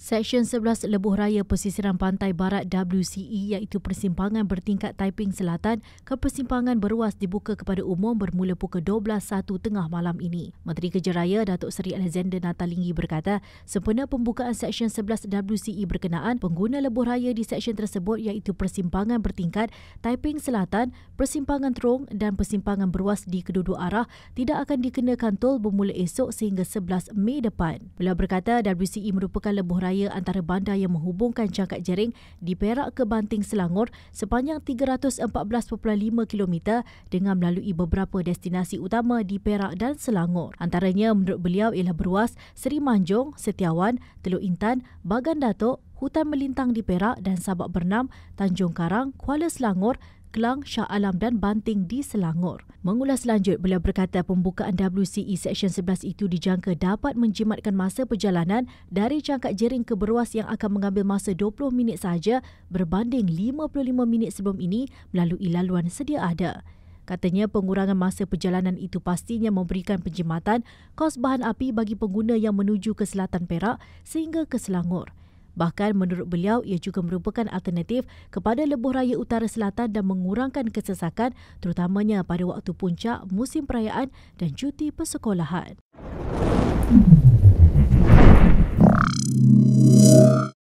Seksyen 11 Lebuh Raya Persisiran Pantai Barat WCE iaitu persimpangan bertingkat Taiping Selatan ke persimpangan beruas dibuka kepada umum bermula pukul 12.01 tengah malam ini. Menteri Kerja Raya Datuk Seri Alexander Natalingi berkata, sempena pembukaan Seksyen 11 WCE berkenaan, pengguna Lebuh Raya di Seksyen tersebut iaitu persimpangan bertingkat Taiping Selatan, persimpangan Terong dan persimpangan beruas di kedua-dua arah tidak akan dikenakan tol bermula esok sehingga 11 Mei depan. Beliau berkata WCE merupakan Lebuh Raya raya antara bandar yang menghubungkan jangkat jaring di Perak ke Banting Selangor sepanjang 314.5 km dengan melalui beberapa destinasi utama di Perak dan Selangor. Antaranya menurut beliau ialah beruas Seri Manjung, Setiawan, Teluk Intan, Bagan Datuk, Hutan Melintang di Perak dan Sabak Bernam, Tanjung Karang, Kuala Selangor, Kelang, Shah Alam dan Banting di Selangor. Mengulas lanjut, beliau berkata pembukaan WCE Seksyen 11 itu dijangka dapat menjimatkan masa perjalanan dari jangkat jering ke beruas yang akan mengambil masa 20 minit saja berbanding 55 minit sebelum ini melalui laluan sedia ada. Katanya pengurangan masa perjalanan itu pastinya memberikan penjimatan kos bahan api bagi pengguna yang menuju ke selatan Perak sehingga ke Selangor. Bahkan menurut beliau, ia juga merupakan alternatif kepada lebuh raya utara selatan dan mengurangkan kesesakan terutamanya pada waktu puncak musim perayaan dan cuti persekolahan. hmm